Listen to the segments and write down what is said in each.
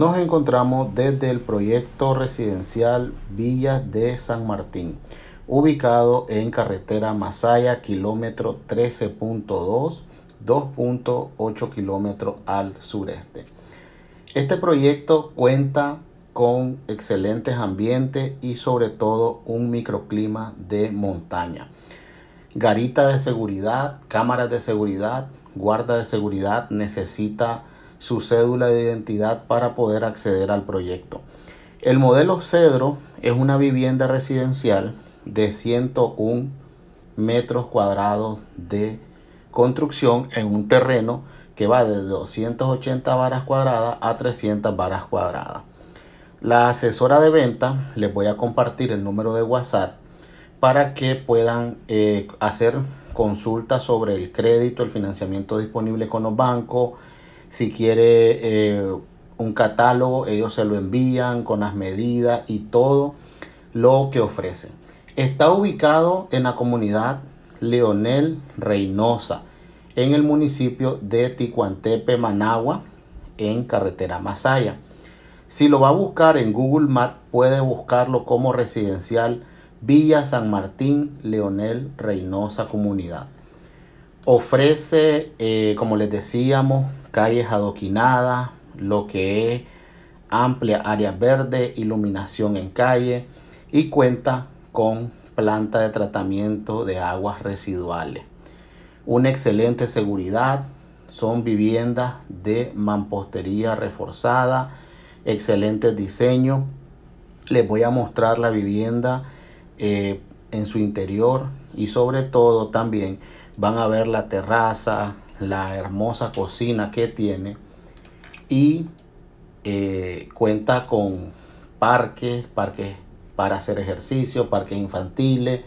Nos encontramos desde el proyecto residencial Villas de San Martín, ubicado en carretera Masaya, kilómetro 13.2, 2.8 kilómetros al sureste. Este proyecto cuenta con excelentes ambientes y sobre todo un microclima de montaña. Garita de seguridad, cámaras de seguridad, guarda de seguridad necesita su cédula de identidad para poder acceder al proyecto. El modelo Cedro es una vivienda residencial de 101 metros cuadrados de construcción en un terreno que va de 280 varas cuadradas a 300 varas cuadradas. La asesora de venta les voy a compartir el número de WhatsApp para que puedan eh, hacer consultas sobre el crédito, el financiamiento disponible con los bancos, si quiere eh, un catálogo, ellos se lo envían con las medidas y todo lo que ofrecen. Está ubicado en la comunidad Leonel Reynosa, en el municipio de Ticuantepe, Managua, en carretera Masaya. Si lo va a buscar en Google Maps, puede buscarlo como residencial Villa San Martín, Leonel Reynosa Comunidad. Ofrece, eh, como les decíamos, calles adoquinadas, lo que es amplia área verde, iluminación en calle y cuenta con planta de tratamiento de aguas residuales. Una excelente seguridad, son viviendas de mampostería reforzada, excelente diseño. Les voy a mostrar la vivienda eh, en su interior y sobre todo también van a ver la terraza, la hermosa cocina que tiene y eh, cuenta con parques, parques para hacer ejercicio, parques infantiles,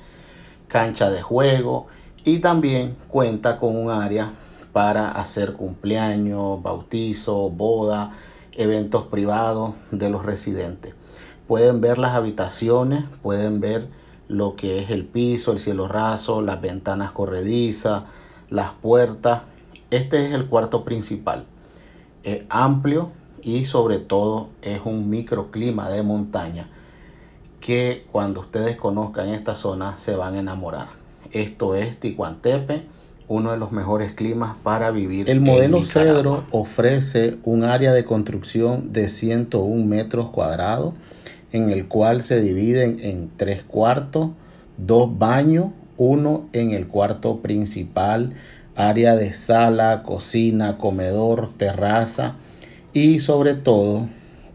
cancha de juego y también cuenta con un área para hacer cumpleaños, bautizo, boda, eventos privados de los residentes. Pueden ver las habitaciones, pueden ver lo que es el piso, el cielo raso, las ventanas corredizas, las puertas este es el cuarto principal. Es amplio y sobre todo es un microclima de montaña que cuando ustedes conozcan esta zona se van a enamorar. Esto es Ticuantepe, uno de los mejores climas para vivir. El modelo Cedro ofrece un área de construcción de 101 metros cuadrados, en el cual se dividen en tres cuartos, dos baños, uno en el cuarto principal, área de sala, cocina, comedor, terraza y sobre todo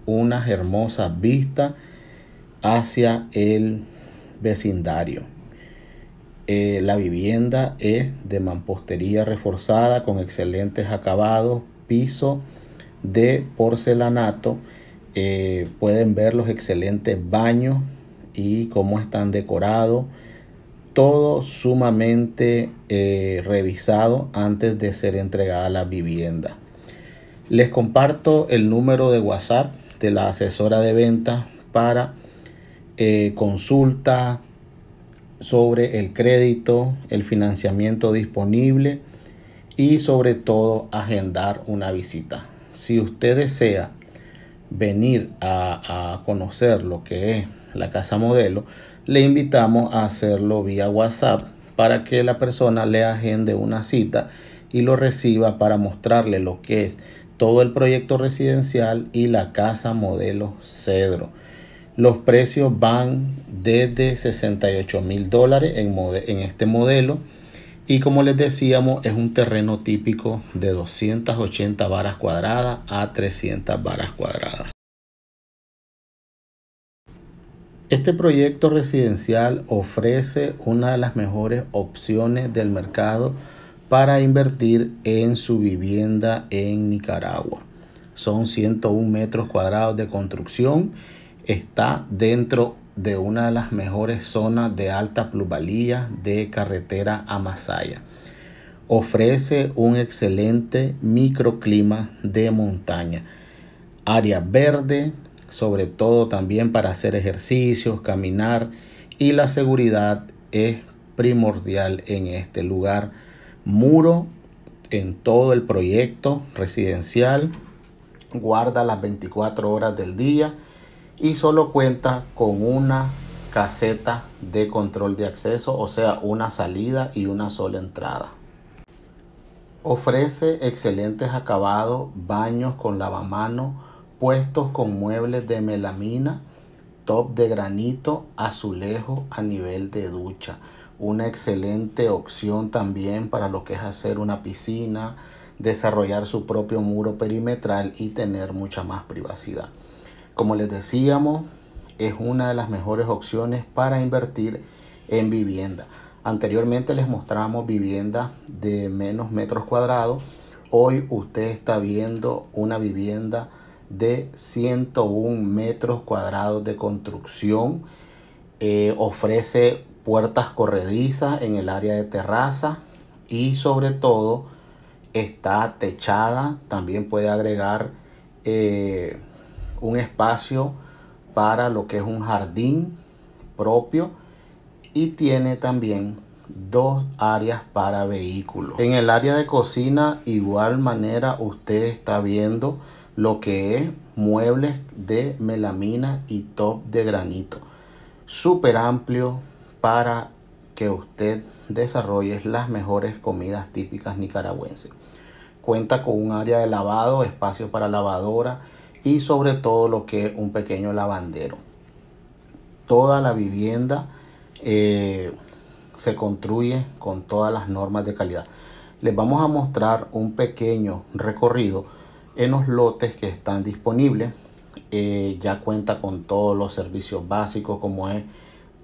unas hermosas vistas hacia el vecindario. Eh, la vivienda es de mampostería reforzada con excelentes acabados, piso de porcelanato. Eh, pueden ver los excelentes baños y cómo están decorados todo sumamente eh, revisado antes de ser entregada la vivienda. Les comparto el número de WhatsApp de la asesora de ventas para eh, consulta sobre el crédito, el financiamiento disponible y sobre todo agendar una visita. Si usted desea venir a, conocer lo que es la casa modelo, le invitamos a hacerlo vía WhatsApp para que la persona le agende una cita y lo reciba para mostrarle lo que es todo el proyecto residencial y la casa modelo Cedro. Los precios van desde 68 mil dólares en este modelo y como les decíamos, es un terreno típico de 280 varas cuadradas a 300 varas cuadradas. Este proyecto residencial ofrece una de las mejores opciones del mercado para invertir en su vivienda en Nicaragua. Son 101 metros cuadrados de construcción. Está dentro de una de las mejores zonas de alta plusvalía de carretera a Masaya. Ofrece un excelente microclima de montaña, área verde, sobre todo también para hacer ejercicios, caminar y la seguridad es primordial en este lugar. Muro en todo el proyecto residencial, guarda las 24 horas del día y solo cuenta con una caseta de control de acceso, o sea, una salida y una sola entrada. Ofrece excelentes acabados, baños con lavamano, puestos con muebles de melamina, top de granito, azulejo a nivel de ducha. Una excelente opción también para lo que es hacer una piscina, desarrollar su propio muro perimetral y tener mucha más privacidad. Como les decíamos, es una de las mejores opciones para invertir en vivienda. Anteriormente les mostramos vivienda de menos metros cuadrados. Hoy usted está viendo una vivienda de 101 metros cuadrados de construcción. Eh, ofrece puertas corredizas en el área de terraza y sobre todo está techada. También puede agregar eh, un espacio para lo que es un jardín propio y tiene también dos áreas para vehículos. En el área de cocina igual manera usted está viendo lo que es muebles de melamina y top de granito. Súper amplio para que usted desarrolle las mejores comidas típicas nicaragüenses. Cuenta con un área de lavado, espacio para lavadora, y sobre todo lo que es un pequeño lavandero. Toda la vivienda eh, se construye con todas las normas de calidad. Les vamos a mostrar un pequeño recorrido en los lotes que están disponibles. Eh, ya cuenta con todos los servicios básicos como es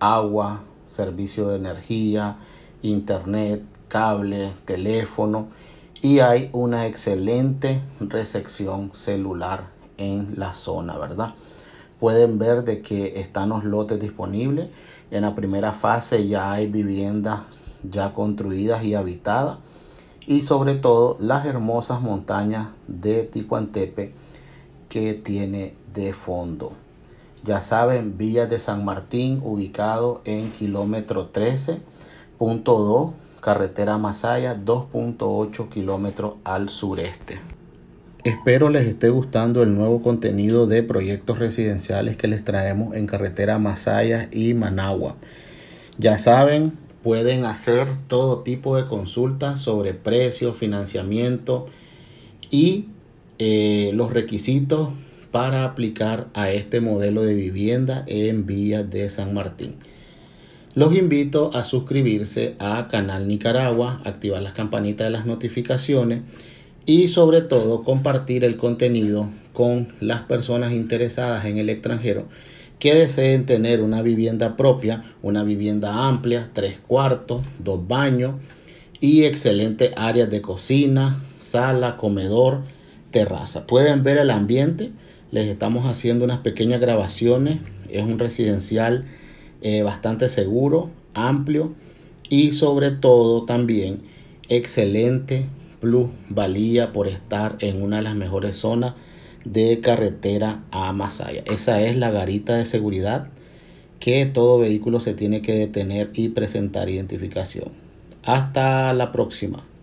agua, servicio de energía, internet, cable, teléfono y hay una excelente recepción celular en la zona, ¿verdad? Pueden ver de que están los lotes disponibles. En la primera fase ya hay viviendas ya construidas y habitadas. Y sobre todo las hermosas montañas de Ticuantepe que tiene de fondo. Ya saben, Villa de San Martín, ubicado en kilómetro 13.2, carretera Masaya, 2.8 kilómetros al sureste. Espero les esté gustando el nuevo contenido de proyectos residenciales que les traemos en carretera Masaya y Managua. Ya saben, pueden hacer todo tipo de consultas sobre precios, financiamiento y eh, los requisitos para aplicar a este modelo de vivienda en vía de San Martín. Los invito a suscribirse a Canal Nicaragua, activar las campanitas de las notificaciones y sobre todo compartir el contenido con las personas interesadas en el extranjero que deseen tener una vivienda propia, una vivienda amplia, tres cuartos, dos baños y excelente áreas de cocina, sala, comedor, terraza. Pueden ver el ambiente, les estamos haciendo unas pequeñas grabaciones, es un residencial eh, bastante seguro, amplio y sobre todo también excelente valía por estar en una de las mejores zonas de carretera a Masaya. Esa es la garita de seguridad que todo vehículo se tiene que detener y presentar identificación. Hasta la próxima.